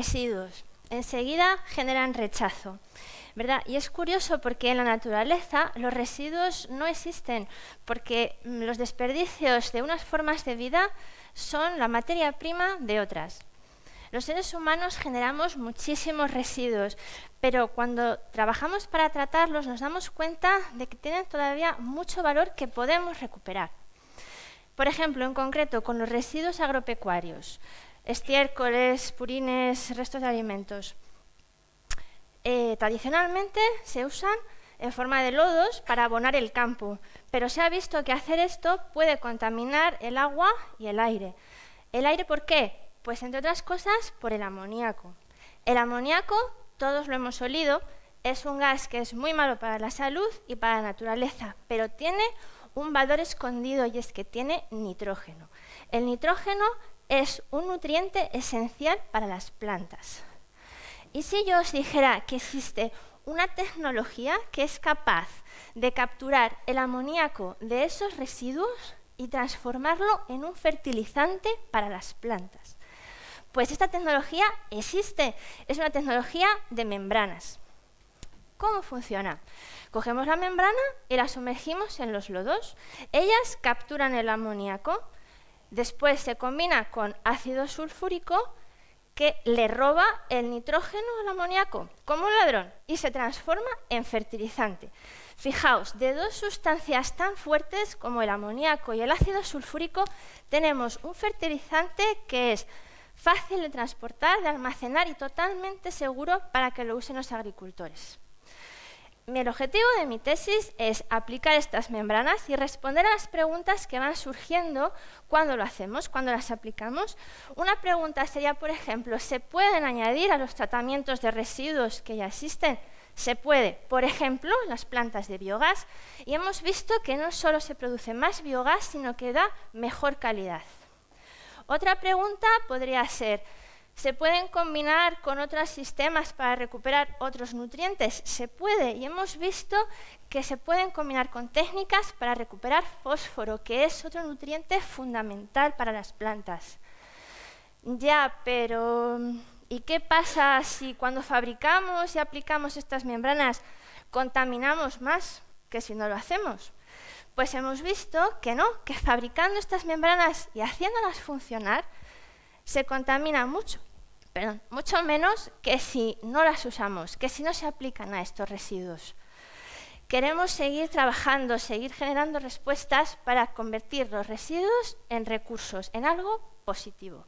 residuos. Enseguida generan rechazo. ¿verdad? Y es curioso porque en la naturaleza los residuos no existen, porque mm, los desperdicios de unas formas de vida son la materia prima de otras. Los seres humanos generamos muchísimos residuos, pero cuando trabajamos para tratarlos nos damos cuenta de que tienen todavía mucho valor que podemos recuperar. Por ejemplo, en concreto, con los residuos agropecuarios estiércoles, purines, restos de alimentos. Eh, tradicionalmente se usan en forma de lodos para abonar el campo, pero se ha visto que hacer esto puede contaminar el agua y el aire. ¿El aire por qué? Pues entre otras cosas por el amoníaco. El amoníaco, todos lo hemos olido, es un gas que es muy malo para la salud y para la naturaleza, pero tiene un valor escondido y es que tiene nitrógeno. El nitrógeno es un nutriente esencial para las plantas. Y si yo os dijera que existe una tecnología que es capaz de capturar el amoníaco de esos residuos y transformarlo en un fertilizante para las plantas. Pues esta tecnología existe, es una tecnología de membranas. ¿Cómo funciona? Cogemos la membrana y la sumergimos en los lodos. Ellas capturan el amoníaco, Después se combina con ácido sulfúrico que le roba el nitrógeno al amoníaco, como un ladrón, y se transforma en fertilizante. Fijaos, de dos sustancias tan fuertes como el amoníaco y el ácido sulfúrico, tenemos un fertilizante que es fácil de transportar, de almacenar y totalmente seguro para que lo usen los agricultores. El objetivo de mi tesis es aplicar estas membranas y responder a las preguntas que van surgiendo cuando lo hacemos, cuando las aplicamos. Una pregunta sería, por ejemplo, ¿se pueden añadir a los tratamientos de residuos que ya existen? Se puede, por ejemplo, las plantas de biogás y hemos visto que no solo se produce más biogás, sino que da mejor calidad. Otra pregunta podría ser, se pueden combinar con otros sistemas para recuperar otros nutrientes. Se puede y hemos visto que se pueden combinar con técnicas para recuperar fósforo, que es otro nutriente fundamental para las plantas. Ya, pero ¿y qué pasa si cuando fabricamos y aplicamos estas membranas contaminamos más que si no lo hacemos? Pues hemos visto que no, que fabricando estas membranas y haciéndolas funcionar, se contamina mucho mucho menos que si no las usamos, que si no se aplican a estos residuos. Queremos seguir trabajando, seguir generando respuestas para convertir los residuos en recursos, en algo positivo.